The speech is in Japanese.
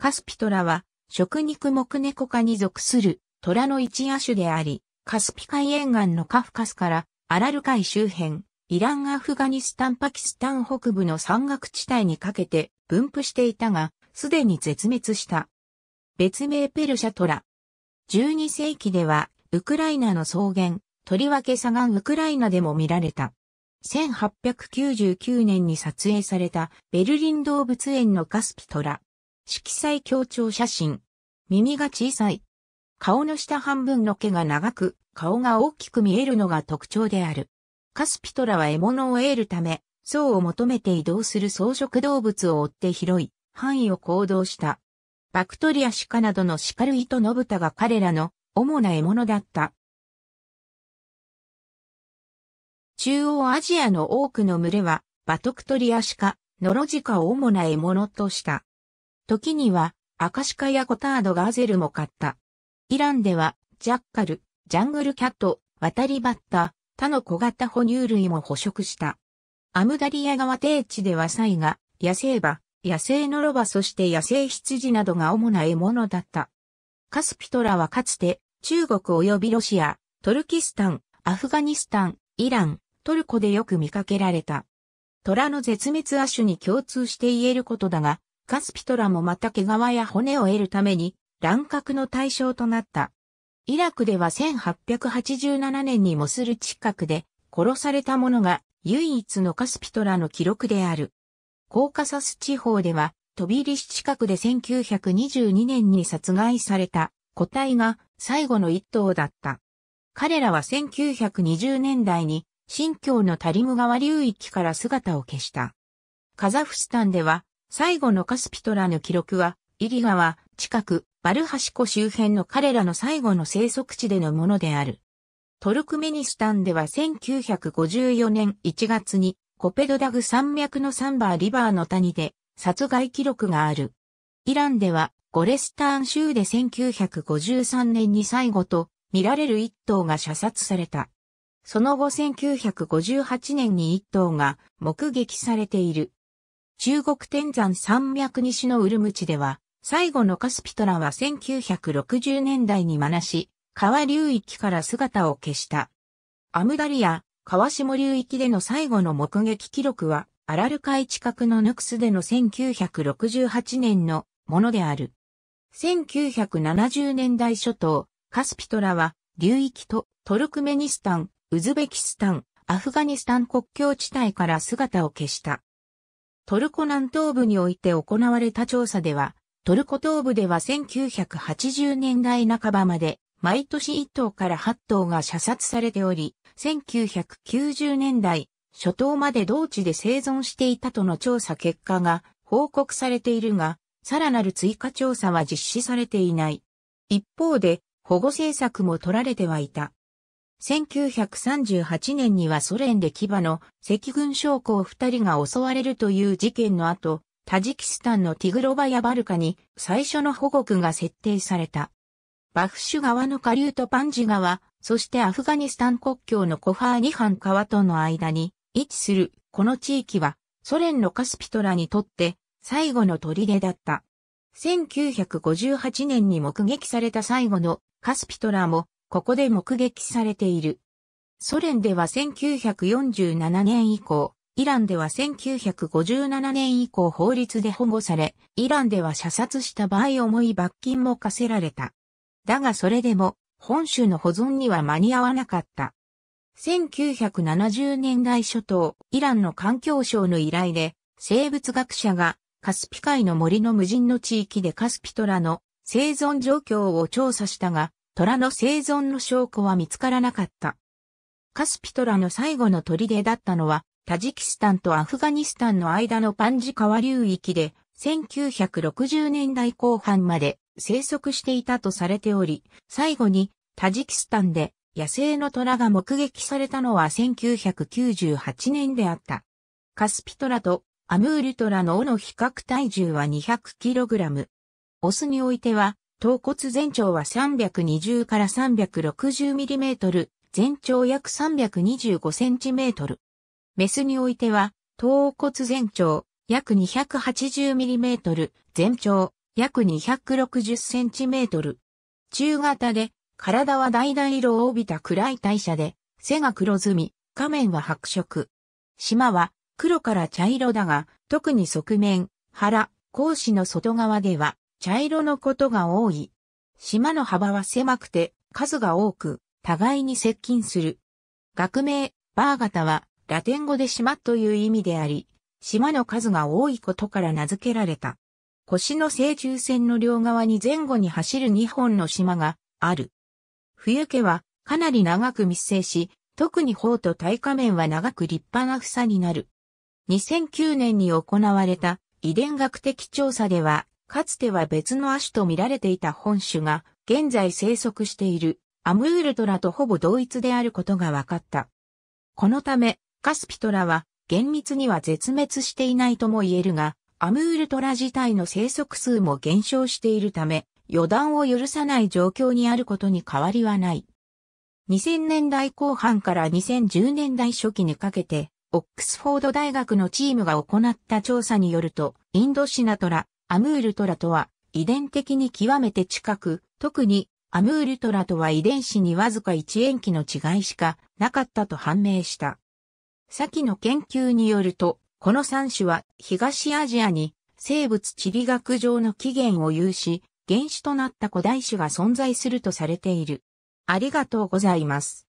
カスピトラは、食肉目猫科に属する虎の一野種であり、カスピ海沿岸のカフカスからアラル海周辺、イラン・アフガニスタン・パキスタン北部の山岳地帯にかけて分布していたが、すでに絶滅した。別名ペルシャトラ。12世紀では、ウクライナの草原、とりわけ砂岩ウクライナでも見られた。1899年に撮影されたベルリン動物園のカスピトラ。色彩強調写真。耳が小さい。顔の下半分の毛が長く、顔が大きく見えるのが特徴である。カスピトラは獲物を得るため、層を求めて移動する草食動物を追って広い範囲を行動した。バクトリア鹿などの鹿類とブタが彼らの主な獲物だった。中央アジアの多くの群れは、バトクトリア鹿、ノロジカを主な獲物とした。時には、アカシカやコタードガーゼルも買った。イランでは、ジャッカル、ジャングルキャット、渡りバッタ、他の小型哺乳類も捕食した。アムダリア川低地ではサイが、野生馬、野生のロバそして野生羊などが主な獲物だった。カスピトラはかつて、中国及びロシア、トルキスタン、アフガニスタン、イラン、トルコでよく見かけられた。虎の絶滅亜種に共通して言えることだが、カスピトラもまた毛皮や骨を得るために乱獲の対象となった。イラクでは1887年にモスル近くで殺された者が唯一のカスピトラの記録である。コーカサス地方では飛び入り近くで1922年に殺害された個体が最後の一頭だった。彼らは1920年代に新疆のタリム川流域から姿を消した。カザフスタンでは最後のカスピトラの記録は、イリ川、近く、バルハシ湖周辺の彼らの最後の生息地でのものである。トルクメニスタンでは1954年1月にコペドダグ山脈のサンバーリバーの谷で殺害記録がある。イランではゴレスターン州で1953年に最後と見られる一頭が射殺された。その後1958年に一頭が目撃されている。中国天山山脈西のウルムチでは、最後のカスピトラは1960年代にまなし、川流域から姿を消した。アムダリア、川下流域での最後の目撃記録は、アラル海近くのヌクスでの1968年のものである。1970年代初頭、カスピトラは流域とトルクメニスタン、ウズベキスタン、アフガニスタン国境地帯から姿を消した。トルコ南東部において行われた調査では、トルコ東部では1980年代半ばまで、毎年1頭から8頭が射殺されており、1990年代初頭まで同地で生存していたとの調査結果が報告されているが、さらなる追加調査は実施されていない。一方で、保護政策も取られてはいた。1938年にはソ連で牙の赤軍将校二人が襲われるという事件の後、タジキスタンのティグロバヤバルカに最初の保護区が設定された。バフシュ川の下流とパンジ川、そしてアフガニスタン国境のコファーニハン川との間に位置するこの地域はソ連のカスピトラにとって最後の砦だった。1958年に目撃された最後のカスピトラもここで目撃されている。ソ連では1947年以降、イランでは1957年以降法律で保護され、イランでは射殺した場合重い罰金も課せられた。だがそれでも、本州の保存には間に合わなかった。1970年代初頭、イランの環境省の依頼で、生物学者がカスピ海の森の無人の地域でカスピトラの生存状況を調査したが、虎の生存の証拠は見つからなかった。カスピトラの最後の砦だったのは、タジキスタンとアフガニスタンの間のパンジ川流域で、1960年代後半まで生息していたとされており、最後にタジキスタンで野生の虎が目撃されたのは1998年であった。カスピトラとアムールトラの尾の比較体重は 200kg。オスにおいては頭骨全長は320から3 6 0トル、全長約3 2 5ンチメートル。メスにおいては、頭骨全長約2 8 0トル、全長約2 6 0トル。中型で、体は橙色を帯びた暗い代謝で、背が黒ずみ、下面は白色。島は黒から茶色だが、特に側面、腹、格子の外側では茶色のことが多い。島の幅は狭くて数が多く、互いに接近する。学名、バーガタは、ラテン語で島という意味であり、島の数が多いことから名付けられた。腰の正中線の両側に前後に走る2本の島がある。冬家はかなり長く密生し、特に頬と耐下面は長く立派な房になる。2009年に行われた遺伝学的調査では、かつては別の亜種と見られていた本種が、現在生息しているアムールトラとほぼ同一であることが分かった。このため、カスピトラは厳密には絶滅していないとも言えるが、アムールトラ自体の生息数も減少しているため、予断を許さない状況にあることに変わりはない。2000年代後半から2010年代初期にかけて、オックスフォード大学のチームが行った調査によると、インドシナトラ、アムールトラとは遺伝的に極めて近く、特にアムールトラとは遺伝子にわずか1塩基の違いしかなかったと判明した。先の研究によると、この3種は東アジアに生物地理学上の起源を有し、原種となった古代種が存在するとされている。ありがとうございます。